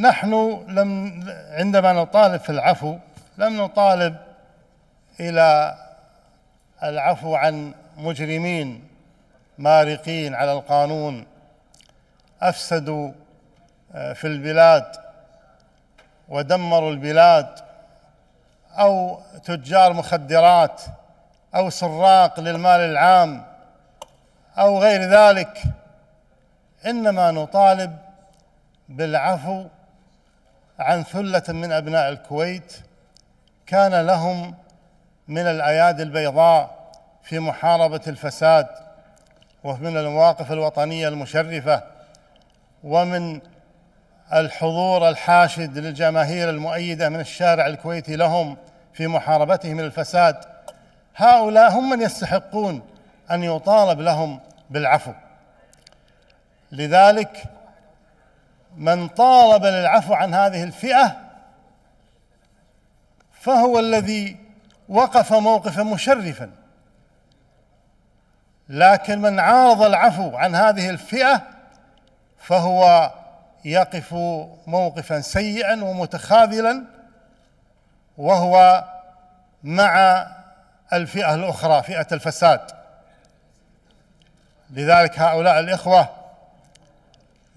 نحن لم عندما نطالب في العفو لم نطالب إلى العفو عن مجرمين مارقين على القانون أفسدوا آه، في البلاد ودمروا البلاد أو تجار مخدرات أو سراق للمال العام أو غير ذلك إنما نطالب بالعفو عن ثلة من أبناء الكويت كان لهم من الأيادي البيضاء في محاربة الفساد ومن المواقف الوطنية المشرفة ومن الحضور الحاشد للجماهير المؤيدة من الشارع الكويتي لهم في محاربتهم للفساد هؤلاء هم من يستحقون أن يطالب لهم بالعفو لذلك من طالب للعفو عن هذه الفئه فهو الذي وقف موقفا مشرفا لكن من عارض العفو عن هذه الفئه فهو يقف موقفا سيئا ومتخاذلا وهو مع الفئه الاخرى فئه الفساد لذلك هؤلاء الاخوه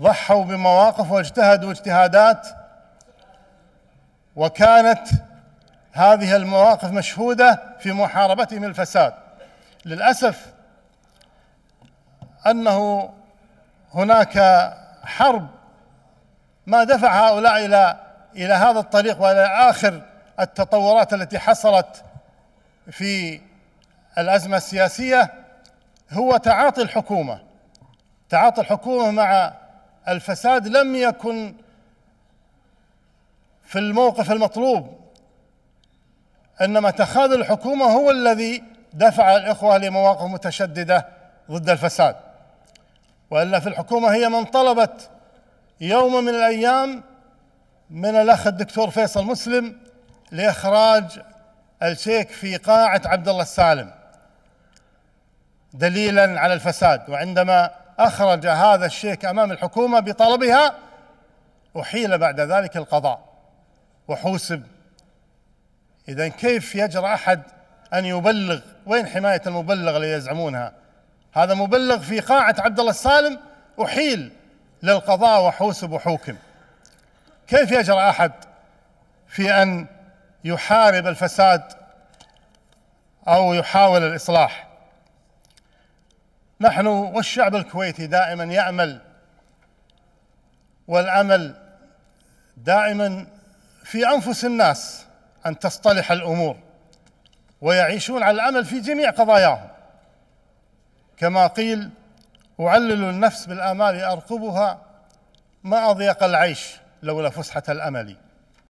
ضحوا بمواقف واجتهدوا اجتهادات وكانت هذه المواقف مشهودة في محاربتهم الفساد للأسف أنه هناك حرب ما دفع هؤلاء إلى إلى هذا الطريق وإلى آخر التطورات التي حصلت في الأزمة السياسية هو تعاطي الحكومة تعاطي الحكومة مع الفساد لم يكن في الموقف المطلوب انما اتخاذ الحكومه هو الذي دفع الاخوه لمواقف متشدده ضد الفساد والا في الحكومه هي من طلبت يوم من الايام من الاخ الدكتور فيصل مسلم لاخراج الشيك في قاعه عبد الله السالم دليلا على الفساد وعندما أخرج هذا الشيك أمام الحكومة بطلبها أحيل بعد ذلك القضاء وحوسب إذا كيف يجرى أحد أن يبلغ وين حماية المبلغ اللي يزعمونها هذا مبلغ في قاعة عبد الله السالم أحيل للقضاء وحوسب وحوكم كيف يجرى أحد في أن يحارب الفساد أو يحاول الإصلاح نحن والشعب الكويتي دائما يعمل والعمل دائما في انفس الناس ان تصطلح الامور ويعيشون على العمل في جميع قضاياهم كما قيل أعلل النفس بالآمال أرقبها ما أضيق العيش لولا فسحة الأمل